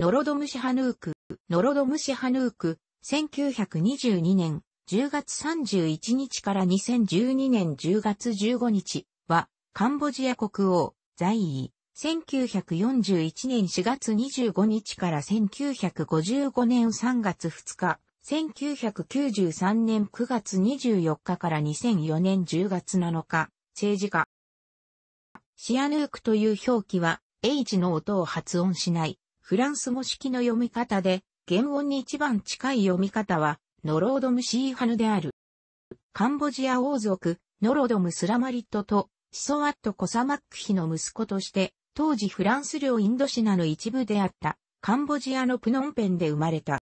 ノロドムシハヌーク、ノロドムシハヌーク、1922年10月31日から2012年10月15日は、カンボジア国王、在位、1941年4月25日から1955年3月2日、1993年9月24日から2004年10月7日、政治家。シアヌークという表記は、H の音を発音しない。フランス語式の読み方で、原音に一番近い読み方は、ノロードムシーハヌである。カンボジア王族、ノロドムスラマリットと、シソワット・コサマックヒの息子として、当時フランス領インドシナの一部であった、カンボジアのプノンペンで生まれた。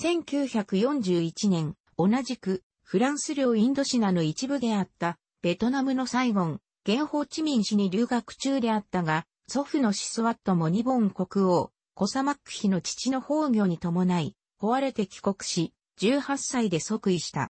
1941年、同じく、フランス領インドシナの一部であった、ベトナムのサイゴン、現ホチミン市に留学中であったが、祖父のシスワットも日本国王、コサマック妃の父の崩御に伴い、壊れて帰国し、18歳で即位した。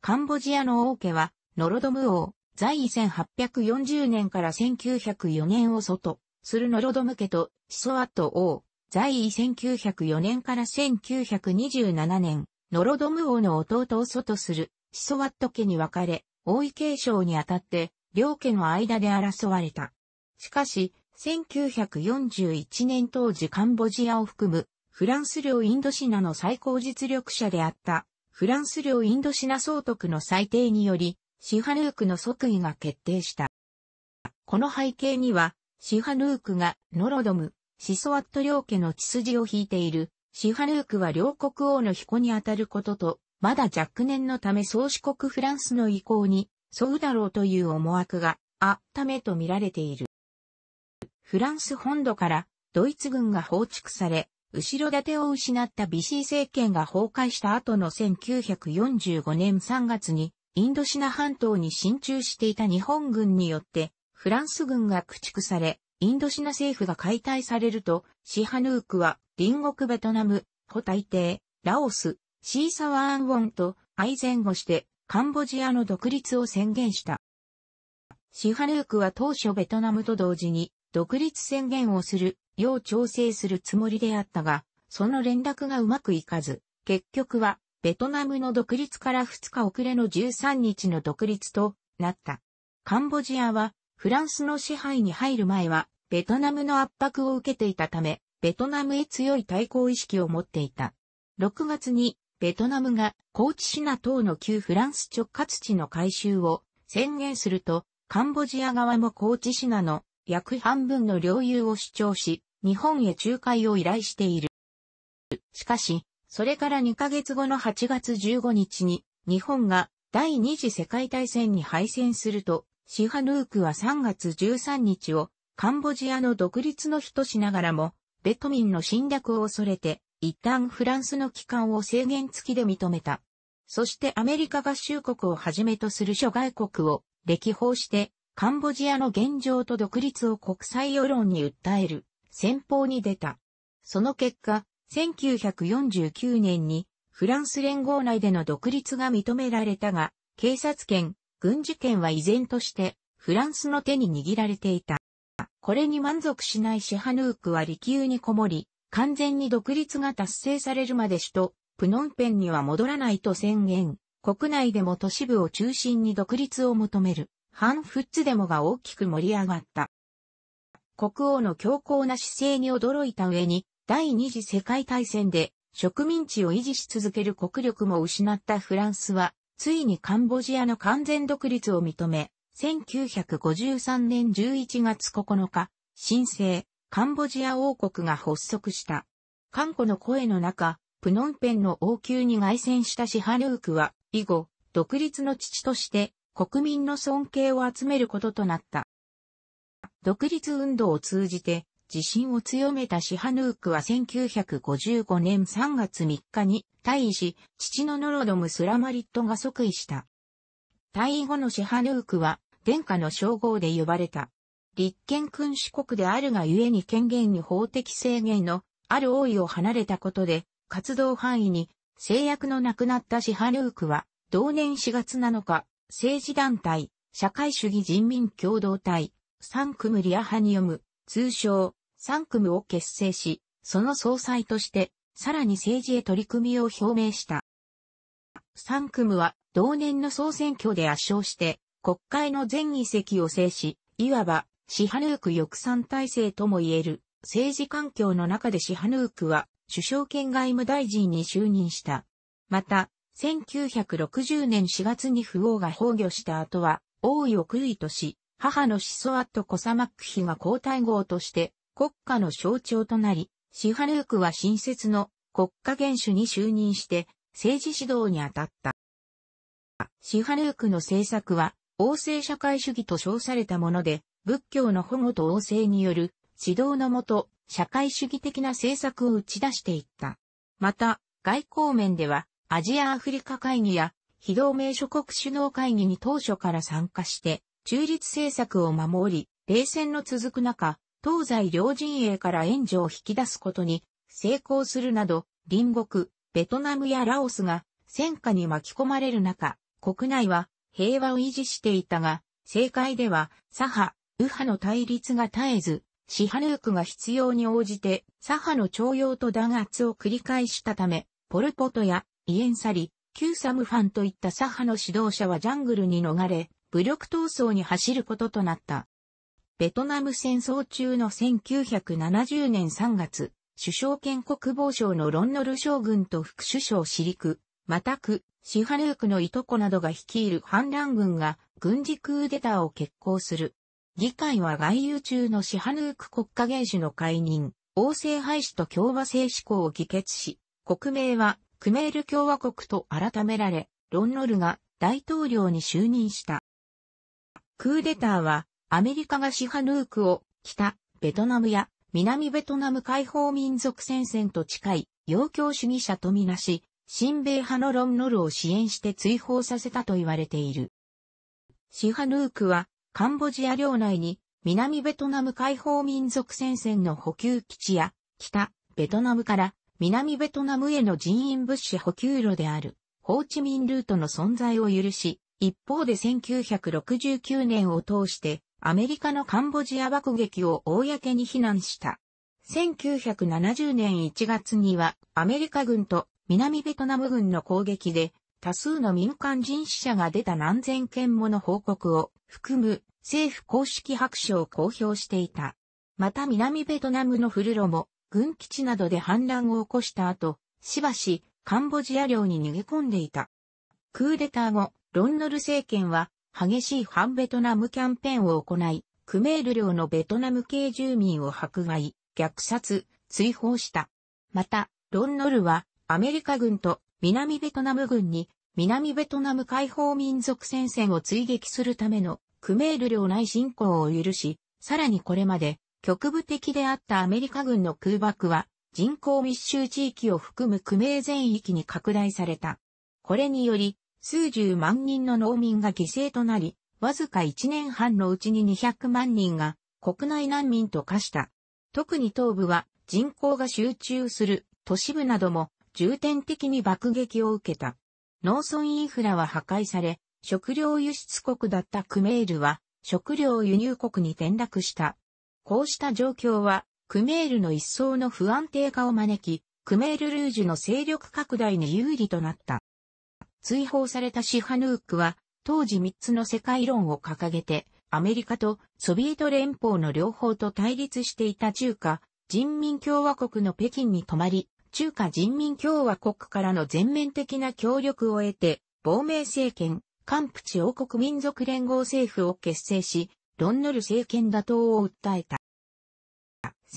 カンボジアの王家は、ノロドム王、在位1840年から1904年を祖と、するノロドム家と、シソワット王、在位1904年から1927年、ノロドム王の弟を祖とする、シソワット家に分かれ、王位継承にあたって、両家の間で争われた。しかし、1941年当時カンボジアを含むフランス領インドシナの最高実力者であったフランス領インドシナ総督の裁定によりシハヌークの即位が決定した。この背景にはシハヌークがノロドム、シソワット領家の血筋を引いているシハヌークは両国王の彦にあたることとまだ若年のため宗主国フランスの意向に沿うだろうという思惑があっためと見られている。フランス本土からドイツ軍が放逐され、後ろ盾を失ったビシー政権が崩壊した後の1945年3月に、インドシナ半島に進駐していた日本軍によって、フランス軍が駆逐され、インドシナ政府が解体されると、シハヌークは、隣国ベトナム、ホタイテー、ラオス、シーサワーンウォンと相前後して、カンボジアの独立を宣言した。シハヌークは当初ベトナムと同時に、独立宣言をする、よう調整するつもりであったが、その連絡がうまくいかず、結局は、ベトナムの独立から2日遅れの13日の独立となった。カンボジアは、フランスの支配に入る前は、ベトナムの圧迫を受けていたため、ベトナムへ強い対抗意識を持っていた。6月に、ベトナムが、高知シナ等の旧フランス直轄地の改修を宣言すると、カンボジア側も高知シナの約半分の領有を主張し、日本へ仲介を依頼している。しかし、それから2ヶ月後の8月15日に、日本が第二次世界大戦に敗戦すると、シハヌークは3月13日をカンボジアの独立の日としながらも、ベトミンの侵略を恐れて、一旦フランスの帰還を制限付きで認めた。そしてアメリカ合衆国をはじめとする諸外国を歴訪してカンボジアの現状と独立を国際世論に訴える先方に出た。その結果、1949年にフランス連合内での独立が認められたが、警察権、軍事権は依然としてフランスの手に握られていた。これに満足しないシハヌークは利休にこもり、完全に独立が達成されるまで首都、プノンペンには戻らないと宣言、国内でも都市部を中心に独立を求める。反フッツデモが大きく盛り上がった。国王の強硬な姿勢に驚いた上に、第二次世界大戦で植民地を維持し続ける国力も失ったフランスは、ついにカンボジアの完全独立を認め、1953年11月9日、新生、カンボジア王国が発足した。韓古の声の中、プノンペンの王宮に凱旋したシハヌークは、以後、独立の父として、国民の尊敬を集めることとなった。独立運動を通じて自信を強めたシハヌークは1955年3月3日に退位し、父のノロドム・スラマリットが即位した。退位後のシハヌークは、殿下の称号で呼ばれた。立憲君主国であるがゆえに権限に法的制限のある王位を離れたことで、活動範囲に制約のなくなったシハヌークは、同年4月7日、政治団体、社会主義人民共同体、サンクムリアハニウム、通称、サンクムを結成し、その総裁として、さらに政治へ取り組みを表明した。サンクムは、同年の総選挙で圧勝して、国会の全議席を制し、いわば、シハヌーク翼賛体制とも言える、政治環境の中でシハヌークは、首相兼外務大臣に就任した。また、1960年4月に不王が崩御した後は、王位を空位とし、母のシソアット・コサマック妃が皇太后として国家の象徴となり、シハルークは新設の国家元首に就任して政治指導に当たった。シハルークの政策は、王政社会主義と称されたもので、仏教の保護と王政による指導のもと、社会主義的な政策を打ち出していった。また、外交面では、アジアアフリカ会議や非同盟諸国首脳会議に当初から参加して、中立政策を守り、冷戦の続く中、東西両陣営から援助を引き出すことに成功するなど、隣国、ベトナムやラオスが戦火に巻き込まれる中、国内は平和を維持していたが、政界では左派、右派の対立が絶えず、シハヌークが必要に応じて左派の徴用と弾圧を繰り返したため、ポルポトやイエンサリ、キューサムファンといった左派の指導者はジャングルに逃れ、武力闘争に走ることとなった。ベトナム戦争中の1970年3月、首相兼国防省のロンノル将軍と副首相シリク、またく、シハヌークのいとこなどが率いる反乱軍が軍事クーデターを決行する。議会は外遊中のシハヌーク国家元首の解任、王政廃止と共和制施行を議決し、国名はクメール共和国と改められ、ロン・ノルが大統領に就任した。クーデターは、アメリカがシハヌークを北、ベトナムや南ベトナム解放民族戦線と近い要教主義者とみなし、親米派のロンノルを支援して追放させたと言われている。シハヌークはカンボジア領内に南ベトナム解放民族戦線の補給基地や北ベトナムから南ベトナムへの人員物資補給路である、ホーチミンルートの存在を許し、一方で1969年を通してアメリカのカンボジア爆撃を公に非難した。1970年1月にはアメリカ軍と南ベトナム軍の攻撃で多数の民間人死者が出た何千件もの報告を含む政府公式白書を公表していた。また南ベトナムのフルロも軍基地などで反乱を起こした後、しばし、カンボジア領に逃げ込んでいた。クーデター後、ロンノル政権は、激しい反ベトナムキャンペーンを行い、クメール領のベトナム系住民を迫害、虐殺、追放した。また、ロンノルは、アメリカ軍と南ベトナム軍に、南ベトナム解放民族戦線を追撃するためのクメール領内侵攻を許し、さらにこれまで局部的であったアメリカ軍の空爆は人口密集地域を含む区名全域に拡大された。これにより、数十万人の農民が犠牲となり、わずか1年半のうちに200万人が国内難民と化した。特に東部は人口が集中する都市部なども重点的に爆撃を受けた。農村インフラは破壊され、食料輸出国だったクメールは食料輸入国に転落した。こうした状況は、クメールの一層の不安定化を招き、クメールルージュの勢力拡大に有利となった。追放されたシハヌークは、当時3つの世界論を掲げて、アメリカとソビエト連邦の両方と対立していた中華人民共和国の北京に泊まり、中華人民共和国からの全面的な協力を得て、亡命政権、カンプチ王国民族連合政府を結成し、ロンノル政権打倒を訴えた。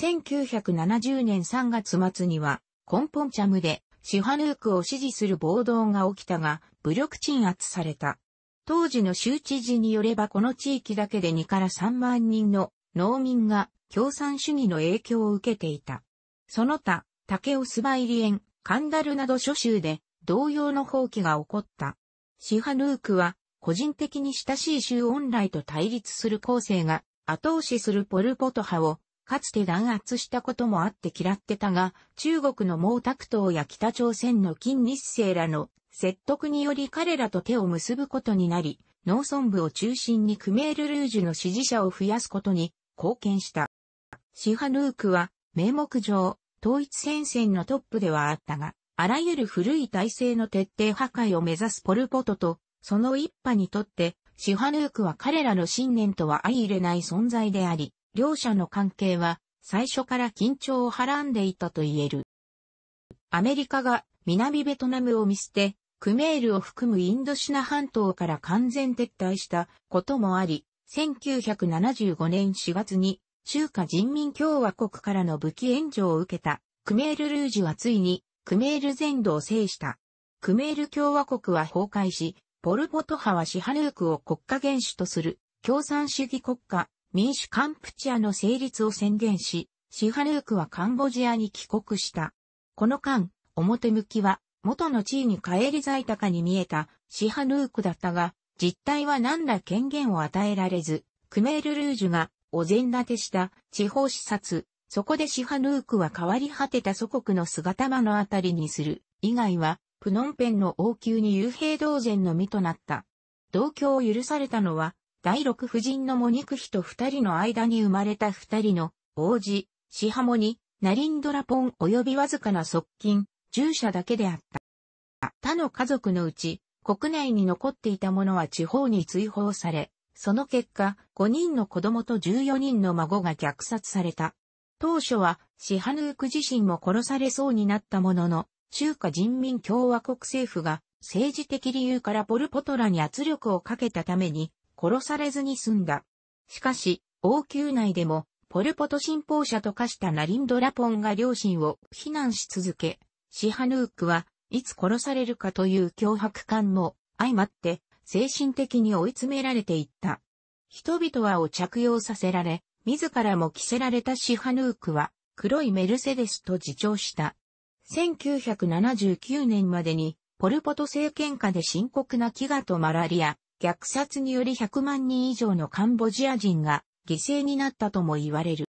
1970年3月末には、コンポンチャムでシハヌークを支持する暴動が起きたが、武力鎮圧された。当時の州知事によればこの地域だけで2から3万人の農民が共産主義の影響を受けていた。その他、竹オスバイリエン、カンダルなど諸州で同様の放棄が起こった。シハヌークは個人的に親しい州恩来と対立する構成が後押しするポルポト派をかつて弾圧したこともあって嫌ってたが、中国の毛沢東や北朝鮮の金日成らの説得により彼らと手を結ぶことになり、農村部を中心にクメールルージュの支持者を増やすことに貢献した。シハヌークは、名目上、統一戦線のトップではあったが、あらゆる古い体制の徹底破壊を目指すポルポトと、その一派にとって、シハヌークは彼らの信念とは相入れない存在であり、両者の関係は最初から緊張をはらんでいたと言える。アメリカが南ベトナムを見捨て、クメールを含むインドシナ半島から完全撤退したこともあり、1975年4月に中華人民共和国からの武器援助を受けたクメール・ルージュはついにクメール全土を制した。クメール共和国は崩壊し、ポル・ポト派はシハヌークを国家元首とする共産主義国家民主カンプチアの成立を宣言し、シハヌークはカンボジアに帰国した。この間、表向きは元の地位に帰り在高に見えたシハヌークだったが、実態は何ら権限を与えられず、クメールルージュがお膳立てした地方視察、そこでシハヌークは変わり果てた祖国の姿間のあたりにする、以外は、プノンペンの王宮に幽閉同然の身となった。同居を許されたのは、第六夫人のモニクヒと二人の間に生まれた二人の王子、シハモニ、ナリンドラポン及びわずかな側近、従者だけであった。他の家族のうち、国内に残っていた者は地方に追放され、その結果、5人の子供と14人の孫が虐殺された。当初は、シハヌーク自身も殺されそうになったものの、中華人民共和国政府が政治的理由からポルポトラに圧力をかけたために、殺されずに済んだ。しかし、王宮内でも、ポルポト信奉者と化したナリンドラポンが両親を非難し続け、シハヌークはいつ殺されるかという脅迫感も相まって精神的に追い詰められていった。人々はを着用させられ、自らも着せられたシハヌークは黒いメルセデスと自重した。1979年までにポルポト政権下で深刻な飢餓とマラリア、虐殺により100万人以上のカンボジア人が犠牲になったとも言われる。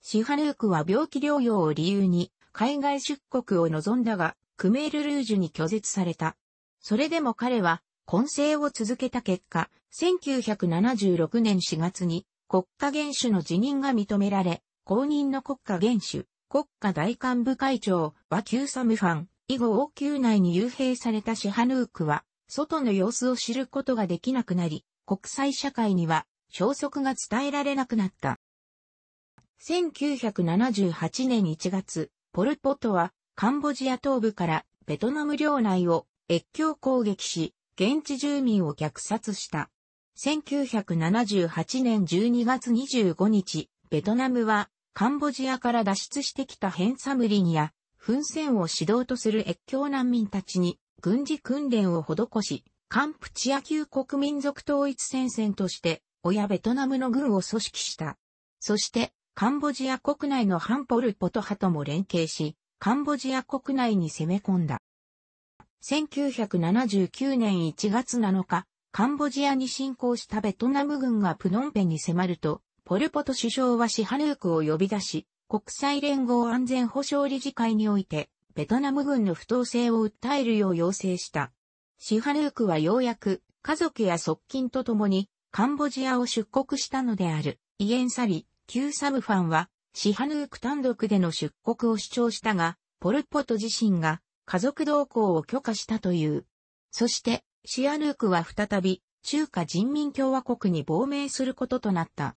シハヌークは病気療養を理由に海外出国を望んだが、クメールルージュに拒絶された。それでも彼は、混成を続けた結果、1976年4月に国家元首の辞任が認められ、公認の国家元首、国家大幹部会長は旧サムファン、以後王宮内に幽閉されたシハヌークは、外の様子を知ることができなくなり、国際社会には消息が伝えられなくなった。1978年1月、ポルポトはカンボジア東部からベトナム領内を越境攻撃し、現地住民を虐殺した。1978年12月25日、ベトナムはカンボジアから脱出してきたヘンサムリンや、紛争を指導とする越境難民たちに軍事訓練を施し、カンプチア級国民族統一戦線として、親ベトナムの軍を組織した。そして、カンボジア国内のハンポルポト派とも連携し、カンボジア国内に攻め込んだ。1979年1月7日、カンボジアに侵攻したベトナム軍がプノンペに迫ると、ポルポト首相はシハヌークを呼び出し、国際連合安全保障理事会において、ベトナム軍の不当性を訴えるよう要請した。シハヌークはようやく家族や側近と共にカンボジアを出国したのである。イエンサリ、キューサブファンはシハヌーク単独での出国を主張したが、ポルポト自身が家族同行を許可したという。そしてシアヌークは再び中華人民共和国に亡命することとなった。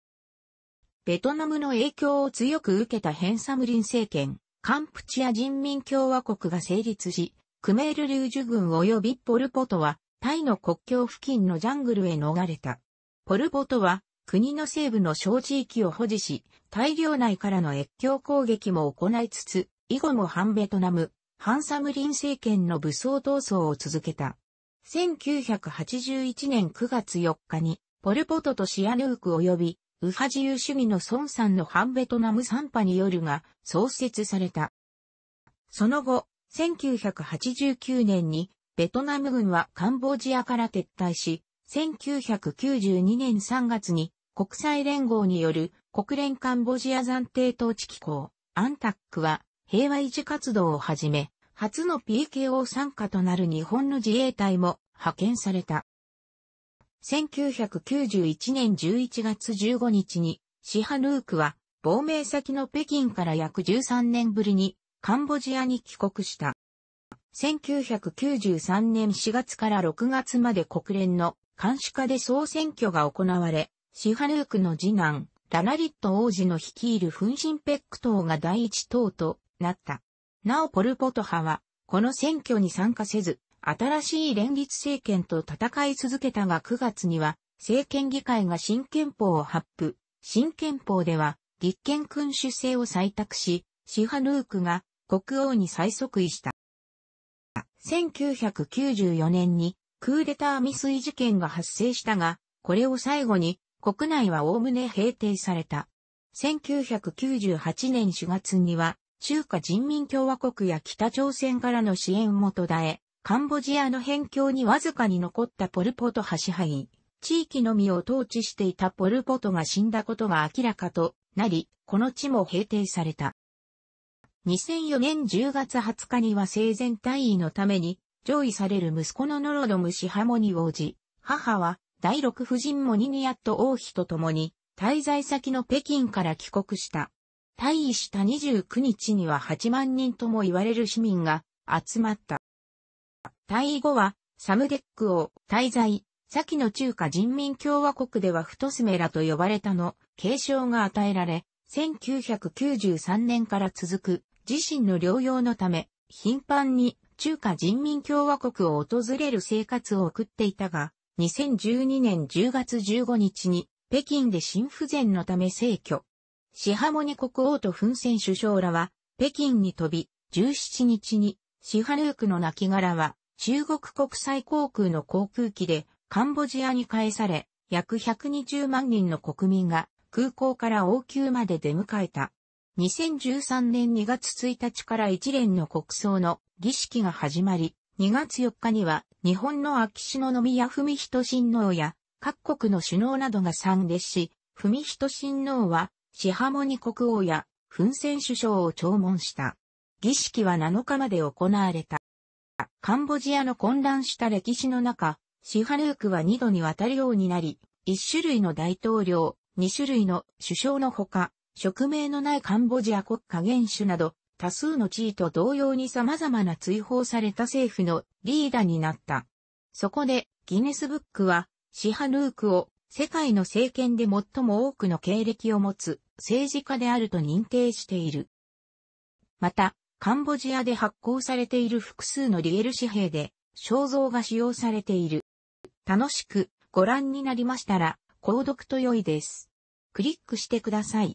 ベトナムの影響を強く受けたヘンサムリン政権。カンプチア人民共和国が成立し、クメール・リュージュ軍及びポル・ポトは、タイの国境付近のジャングルへ逃れた。ポル・ポトは、国の西部の小地域を保持し、大量内からの越境攻撃も行いつつ、以後も反ベトナム、反サムリン政権の武装闘争を続けた。1981年9月4日に、ポル・ポトとシアヌーク及び右派自由主義の孫さんの反ベトナム参派によるが創設された。その後、1989年にベトナム軍はカンボジアから撤退し、1992年3月に国際連合による国連カンボジア暫定統治機構、アンタックは平和維持活動をはじめ、初の PKO 参加となる日本の自衛隊も派遣された。1991年11月15日に、シハヌークは、亡命先の北京から約13年ぶりに、カンボジアに帰国した。1993年4月から6月まで国連の監視下で総選挙が行われ、シハヌークの次男、ララリット王子の率いるフンシンペック党が第一党となった。なおポルポト派は、この選挙に参加せず、新しい連立政権と戦い続けたが9月には、政権議会が新憲法を発布。新憲法では、立憲君主制を採択し、シハヌークが国王に再即位した。1994年にクーデター未遂事件が発生したが、これを最後に国内は概ね平定された。1998年4月には中華人民共和国や北朝鮮からの支援も途絶え、カンボジアの辺境にわずかに残ったポルポト派支配。地域のみを統治していたポルポトが死んだことが明らかとなり、この地も平定された。2004年10月20日には生前退位のために、上位される息子のノロドムシハモニ王子、母は第六夫人モニニアット王妃と共に、滞在先の北京から帰国した。退位した29日には8万人とも言われる市民が集まった。退位後は、サムデック王、滞在、先の中華人民共和国では太スメラと呼ばれたの、継承が与えられ、1993年から続く、自身の療養のため、頻繁に中華人民共和国を訪れる生活を送っていたが、2012年10月15日に、北京で心不全のため逝去。シハモニ国王とフン・セン首相らは、北京に飛び、17日に、シハルークの亡骸は、中国国際航空の航空機でカンボジアに返され、約120万人の国民が空港から王宮まで出迎えた。2013年2月1日から一連の国葬の儀式が始まり、2月4日には日本の秋篠宮文人親王や各国の首脳などが参列し、文人親王はシハモニ国王やフン・セン首相を弔問した。儀式は7日まで行われた。カンボジアの混乱した歴史の中、シハルークは二度にわたるようになり、一種類の大統領、二種類の首相のほか、職名のないカンボジア国家元首など、多数の地位と同様に様々な追放された政府のリーダーになった。そこで、ギネスブックは、シハルークを世界の政権で最も多くの経歴を持つ政治家であると認定している。また、カンボジアで発行されている複数のリエル紙幣で肖像が使用されている。楽しくご覧になりましたら、購読と良いです。クリックしてください。